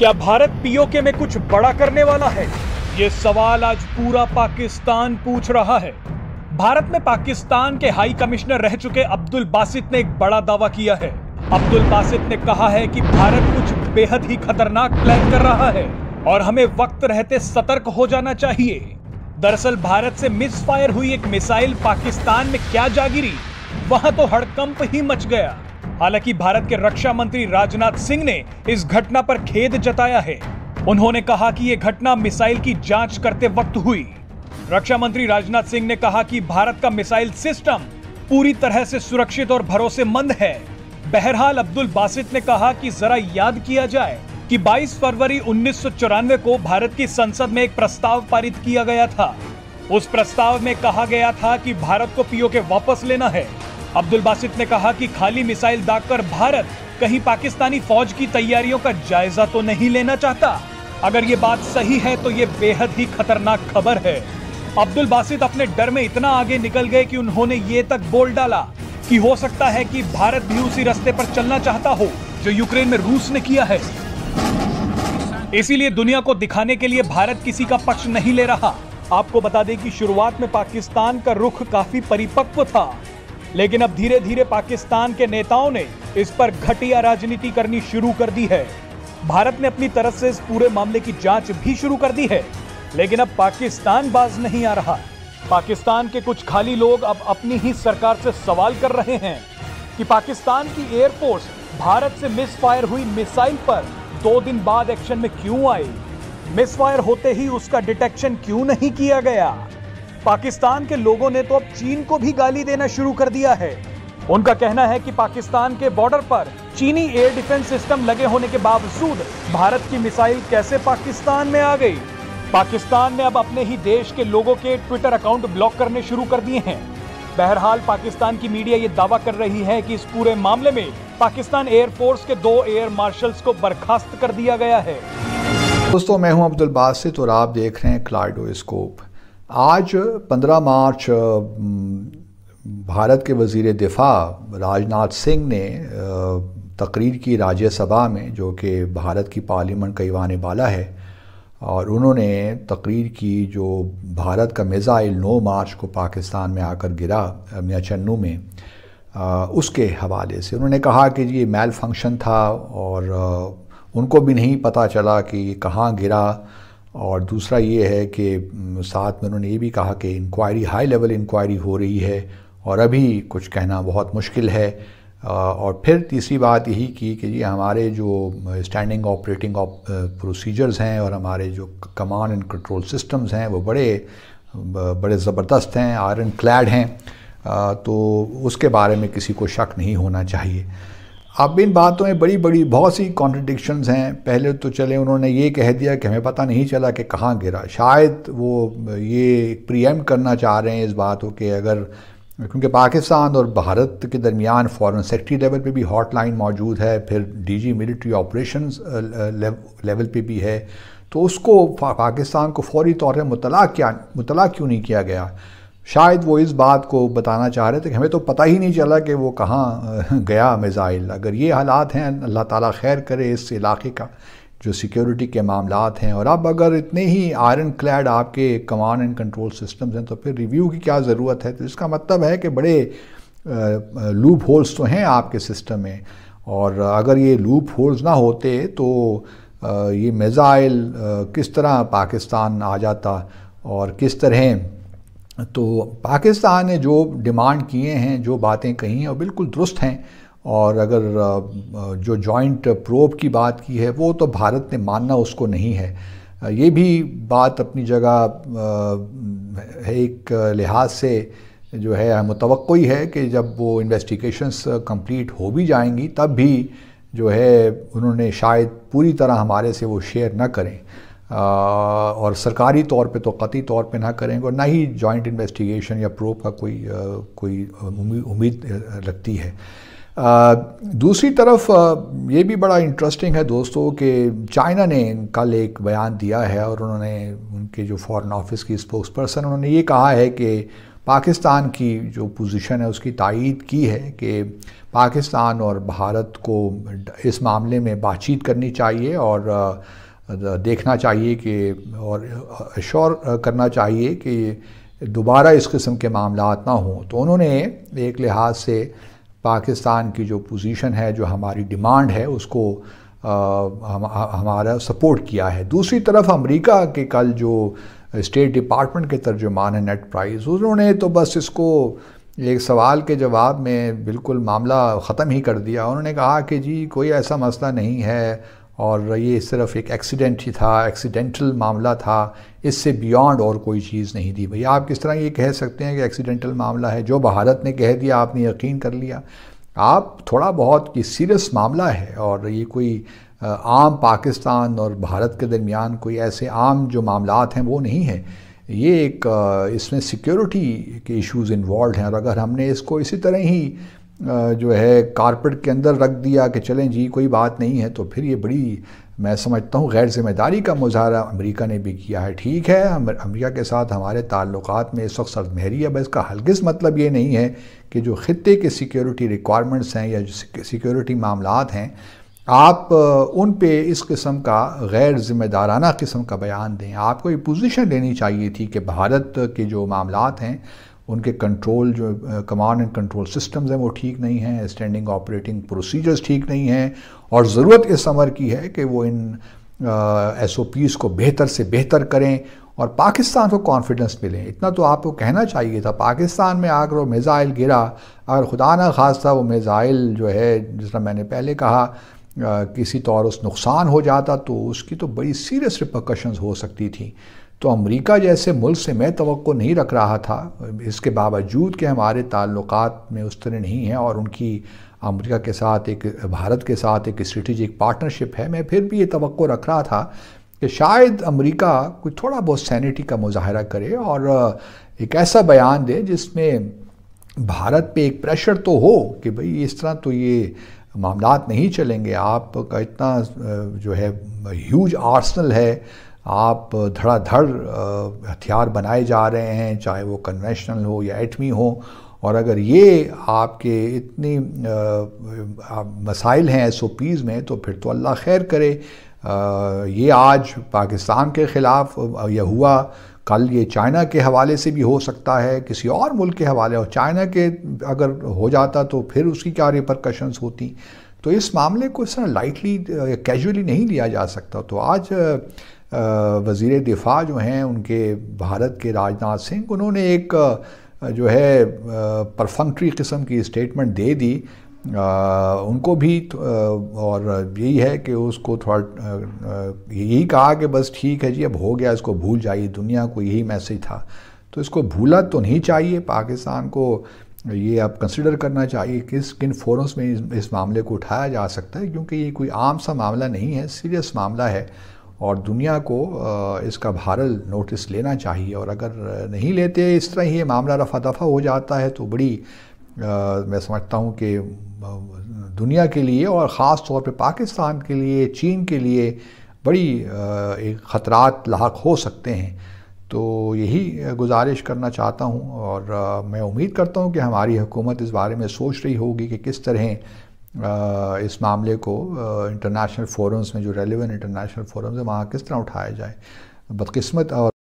क्या भारत पीओके में कुछ बड़ा करने वाला है ये सवाल आज पूरा पाकिस्तान पूछ रहा है भारत में पाकिस्तान के हाई कमिश्नर रह चुके अब्दुल बासित ने एक बड़ा दावा किया है अब्दुल बासित ने कहा है कि भारत कुछ बेहद ही खतरनाक प्लान कर रहा है और हमें वक्त रहते सतर्क हो जाना चाहिए दरअसल भारत से मिस फायर हुई एक मिसाइल पाकिस्तान में क्या जागिरी वहां तो हड़कंप ही मच गया हालांकि भारत के रक्षा मंत्री राजनाथ सिंह ने इस घटना पर खेद जताया है उन्होंने कहा कि यह घटना मिसाइल की जांच करते वक्त हुई रक्षा मंत्री राजनाथ सिंह ने कहा कि भारत का मिसाइल सिस्टम पूरी तरह से सुरक्षित और भरोसेमंद है बहरहाल अब्दुल बासित ने कहा कि जरा याद किया जाए कि 22 फरवरी उन्नीस को भारत की संसद में एक प्रस्ताव पारित किया गया था उस प्रस्ताव में कहा गया था कि भारत को पीओके वापस लेना है अब्दुल बासित ने कहा कि खाली मिसाइल दागकर भारत कहीं पाकिस्तानी फौज की तैयारियों का जायजा तो नहीं लेना चाहता अगर ये बात सही है तो ये बेहद ही खतरनाक खबर है अब्दुल बासित अपने डर में इतना आगे निकल गए कि उन्होंने ये तक बोल डाला कि हो सकता है कि भारत भी उसी रास्ते पर चलना चाहता हो जो यूक्रेन में रूस ने किया है इसीलिए दुनिया को दिखाने के लिए भारत किसी का पक्ष नहीं ले रहा आपको बता दें कि शुरुआत में पाकिस्तान का रुख काफी परिपक्व था लेकिन अब धीरे धीरे पाकिस्तान के नेताओं ने इस पर घटिया राजनीति करनी शुरू कर दी है भारत ने अपनी तरफ से इस पूरे मामले की जांच भी शुरू कर दी है लेकिन अब पाकिस्तान बाज नहीं आ रहा पाकिस्तान के कुछ खाली लोग अब अपनी ही सरकार से सवाल कर रहे हैं कि पाकिस्तान की एयरफोर्स भारत से मिसफायर हुई मिसाइल पर दो दिन बाद एक्शन में क्यों आई मिसफायर होते ही उसका डिटेक्शन क्यों नहीं किया गया पाकिस्तान के लोगों ने तो अब चीन को भी गाली देना शुरू कर दिया है उनका कहना है कि पाकिस्तान के बॉर्डर पर चीनी एयर डिफेंस सिस्टम लगे होने के बावजूद भारत की मिसाइल कैसे पाकिस्तान में आ गई पाकिस्तान ने अब अपने ही देश के लोगों के ट्विटर अकाउंट ब्लॉक करने शुरू कर दिए हैं बहरहाल पाकिस्तान की मीडिया ये दावा कर रही है कि इस पूरे मामले में पाकिस्तान एयरफोर्स के दो एयर मार्शल्स को बर्खास्त कर दिया गया है दोस्तों मैं हूं अब्दुल बासित और आप देख रहे हैं क्लाइडोस्कोप स्कोप आज 15 मार्च भारत के वजीर दिफा राजनाथ सिंह ने तकरीर की राज्यसभा में जो कि भारत की पार्लियामेंट का ईवान बाला है और उन्होंने तकरीर की जो भारत का मिज़ाइल 9 मार्च को पाकिस्तान में आकर गिरा मियाँ चन्नू में आ, उसके हवाले से उन्होंने कहा कि ये मेल फंक्शन था और आ, उनको भी नहीं पता चला कि कहाँ गिरा और दूसरा ये है कि साथ में उन्होंने ये भी कहा कि इंक्वायरी हाई लेवल इंक्वायरी हो रही है और अभी कुछ कहना बहुत मुश्किल है और फिर तीसरी बात यही की कि जी हमारे जो स्टैंडिंग ऑपरेटिंग प्रोसीजर्स हैं और हमारे जो कमांड एंड कंट्रोल सिस्टम्स हैं वो बड़े बड़े ज़बरदस्त हैं आयरन क्लैड हैं तो उसके बारे में किसी को शक नहीं होना चाहिए अब इन बातों में बड़ी बड़ी बहुत सी कॉन्ट्रडिक्शंस हैं पहले तो चले उन्होंने ये कह दिया कि हमें पता नहीं चला कि कहाँ गिरा शायद वो ये प्रीएम करना चाह रहे हैं इस बात को कि अगर क्योंकि पाकिस्तान और भारत के दरमियान फॉरेन सेक्रेटरी लेवल पे भी हॉटलाइन मौजूद है फिर डीजी मिलिट्री ऑपरेशन लेवल पे भी है तो उसको पाकिस्तान को फौरी तौर पर मुतला क्या मुतला क्यों नहीं किया गया शायद वो इस बात को बताना चाह रहे थे कि हमें तो पता ही नहीं चला कि वो कहाँ गया मिज़ाइल अगर ये हालात हैं अल्लाह ताला खैर करे इस इलाके का जो सिक्योरिटी के मामला हैं और अब अगर इतने ही आयरन क्लैड आपके कमांड एंड कंट्रोल सिस्टम्स हैं तो फिर रिव्यू की क्या ज़रूरत है तो इसका मतलब है कि बड़े लूप होल्स तो हैं आपके सिस्टम में और अगर ये लूप होल्स ना होते तो ये मिज़ाइल किस तरह पाकिस्तान आ जाता और किस तरह तो पाकिस्तान ने जो डिमांड किए हैं जो बातें कही हैं वो बिल्कुल दुरुस्त हैं और अगर जो जॉइंट प्रोब की बात की है वो तो भारत ने मानना उसको नहीं है ये भी बात अपनी जगह है एक लिहाज से जो है ही है कि जब वो इन्वेस्टिगेशंस कंप्लीट हो भी जाएंगी तब भी जो है उन्होंने शायद पूरी तरह हमारे से वो शेयर ना करें और सरकारी तौर पे तो कती तौर पे ना करेंगे और ना ही जॉइंट इन्वेस्टिगेशन या प्रोब का कोई कोई उम्मीद लगती है दूसरी तरफ ये भी बड़ा इंटरेस्टिंग है दोस्तों कि चाइना ने कल एक बयान दिया है और उन्होंने उनके जो फॉरेन ऑफिस की स्पोक्स पर्सन उन्होंने ये कहा है कि पाकिस्तान की जो पोजीशन है उसकी तायद की है कि पाकिस्तान और भारत को इस मामले में बातचीत करनी चाहिए और देखना चाहिए कि और श्योर करना चाहिए कि दोबारा इस किस्म के मामला ना हों तो उन्होंने एक लिहाज से पाकिस्तान की जो पोजीशन है जो हमारी डिमांड है उसको आ, हम, हमारा सपोर्ट किया है दूसरी तरफ अमेरिका के कल जो स्टेट डिपार्टमेंट के तर्जुमान है नेट प्राइस उन्होंने तो बस इसको एक सवाल के जवाब में बिल्कुल मामला ख़त्म ही कर दिया उन्होंने कहा कि जी कोई ऐसा मसला नहीं है और ये सिर्फ एक एक्सीडेंट ही था एक्सीडेंटल मामला था इससे बियॉन्ड और कोई चीज़ नहीं थी भैया आप किस तरह ये कह सकते हैं कि एक्सीडेंटल मामला है जो भारत ने कह दिया आपने यकीन कर लिया आप थोड़ा बहुत ये सीरियस मामला है और ये कोई आम पाकिस्तान और भारत के दरमियान कोई ऐसे आम जो मामला हैं वो नहीं हैं ये एक इसमें सिक्योरिटी के इश्यूज इन्वॉल्व हैं और अगर हमने इसको इसी तरह ही जो है कारपेट के अंदर रख दिया कि चलें जी कोई बात नहीं है तो फिर ये बड़ी मैं समझता हूँ गैर जिम्मेदारी का मुजाहरा अमेरिका ने भी किया है ठीक है अमेरिका के साथ हमारे ताल्लुकात में इस वक्त महरी है बस इसका हलगिस मतलब ये नहीं है कि जो ख़त्े के सिक्योरिटी रिक्वायरमेंट्स हैं या जो सिक्योरिटी मामला हैं आप उन पे इस किस्म का गैर ज़िम्मेदाराना किस्म का बयान दें आपको ये पोजीशन लेनी चाहिए थी कि भारत के जो मामला हैं उनके कंट्रोल जो कमांड एंड कंट्रोल सिस्टम्स हैं वो ठीक नहीं हैं स्टैंडिंग ऑपरेटिंग प्रोसीजर्स ठीक नहीं हैं और ज़रूरत इस अमर की है कि वो इन एस ओ पीज़ को बेहतर से बेहतर करें और पाकिस्तान को कॉन्फिडेंस मिले इतना तो आपको कहना चाहिए था पाकिस्तान में आकर वो मिज़ाइल गिरा अगर खुदा ना खास था वो मिज़ाइल जो है जिस तरह मैंने पहले कहा आ, uh, किसी तौर उस नुकसान हो जाता तो उसकी तो बड़ी सीरियस रिपोकशंस हो सकती थी तो अमेरिका जैसे मुल्क से मैं तो नहीं रख रहा था इसके बावजूद कि हमारे ताल्लुक में उस तरह नहीं हैं और उनकी अमेरिका के साथ एक भारत के साथ एक स्ट्रेटिजिक पार्टनरशिप है मैं फिर भी ये तो रख रहा था कि शायद अमेरिका कोई थोड़ा बहुत सैनिटी का मुजाहरा करे और एक ऐसा बयान दे जिसमें भारत पे एक प्रेशर तो हो कि भाई इस तरह तो ये मामला नहीं चलेंगे आपका इतना जो है ह्यूज आर्सनल है आप धड़ाधड़ हथियार बनाए जा रहे हैं चाहे वो कन्वेंशनल हो या एटमी हो और अगर ये आपके इतनी मसाइल हैं एस ओ पीज़ में तो फिर तो अल्लाह खैर करे आ, ये आज पाकिस्तान के ख़िलाफ़ यह हुआ कल ये चाइना के हवाले से भी हो सकता है किसी और मुल्क के हवाले और चाइना के अगर हो जाता तो फिर उसकी क्या रिपरकशंस होती तो इस मामले को इस तरह लाइटली कैजुअली नहीं लिया जा सकता तो आज वज़ी दिफ़ा जो हैं उनके भारत के राजनाथ सिंह उन्होंने एक जो है परफंक्ट्री किस्म की स्टेटमेंट दे दी आ, उनको भी और यही है कि उसको थोड़ा यही कहा कि बस ठीक है जी अब हो गया इसको भूल जाइए दुनिया को यही मैसेज था तो इसको भूला तो नहीं चाहिए पाकिस्तान को ये अब कंसिडर करना चाहिए किस किन फोरम्स में इस, इस मामले को उठाया जा सकता है क्योंकि ये कोई आम सा मामला नहीं है सीरियस मामला है और दुनिया को इसका भारल नोटिस लेना चाहिए और अगर नहीं लेते इस तरह ही मामला रफा दफ़ा हो जाता है तो बड़ी मैं समझता हूँ कि दुनिया के लिए और ख़ास तौर पे पाकिस्तान के लिए चीन के लिए बड़ी एक ख़तरात लाक हो सकते हैं तो यही गुजारिश करना चाहता हूँ और मैं उम्मीद करता हूँ कि हमारी हुकूमत इस बारे में सोच रही होगी कि किस तरह इस मामले को इंटरनेशनल फोरम्स में जो रेलिवेंट इंटरनेशनल फोरम्स है वहाँ किस तरह उठाया जाए बदकिस्मत और